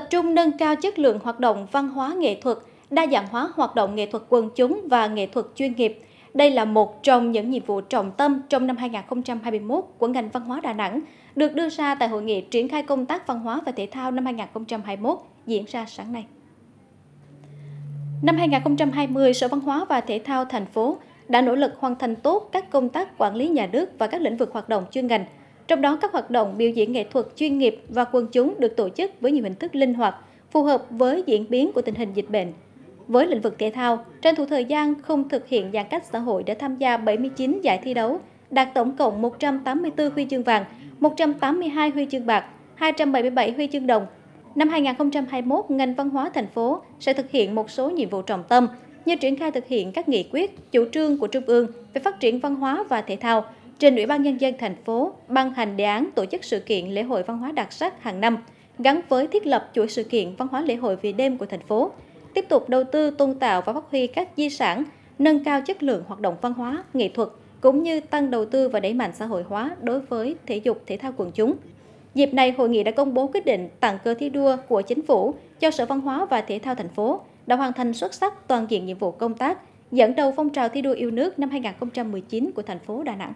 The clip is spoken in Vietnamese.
tập trung nâng cao chất lượng hoạt động văn hóa nghệ thuật, đa dạng hóa hoạt động nghệ thuật quần chúng và nghệ thuật chuyên nghiệp. Đây là một trong những nhiệm vụ trọng tâm trong năm 2021 của ngành văn hóa Đà Nẵng, được đưa ra tại hội nghị triển khai công tác văn hóa và thể thao năm 2021 diễn ra sáng nay. Năm 2020, Sở Văn hóa và Thể thao thành phố đã nỗ lực hoàn thành tốt các công tác quản lý nhà nước và các lĩnh vực hoạt động chuyên ngành – trong đó các hoạt động biểu diễn nghệ thuật chuyên nghiệp và quần chúng được tổ chức với nhiều hình thức linh hoạt, phù hợp với diễn biến của tình hình dịch bệnh. Với lĩnh vực thể thao, tranh thủ thời gian không thực hiện giãn cách xã hội đã tham gia 79 giải thi đấu, đạt tổng cộng 184 huy chương vàng, 182 huy chương bạc, 277 huy chương đồng. Năm 2021, ngành văn hóa thành phố sẽ thực hiện một số nhiệm vụ trọng tâm như triển khai thực hiện các nghị quyết, chủ trương của Trung ương về phát triển văn hóa và thể thao, trình Ủy ban Nhân dân thành phố ban hành đề án tổ chức sự kiện lễ hội văn hóa đặc sắc hàng năm, gắn với thiết lập chuỗi sự kiện văn hóa lễ hội về đêm của thành phố, tiếp tục đầu tư tôn tạo và phát huy các di sản, nâng cao chất lượng hoạt động văn hóa, nghệ thuật, cũng như tăng đầu tư và đẩy mạnh xã hội hóa đối với thể dục thể thao quần chúng. Dịp này, hội nghị đã công bố quyết định tặng cờ thi đua của chính phủ cho Sở Văn hóa và Thể thao thành phố đã hoàn thành xuất sắc toàn diện nhiệm vụ công tác, dẫn đầu phong trào thi đua yêu nước năm 2019 của thành phố Đà Nẵng.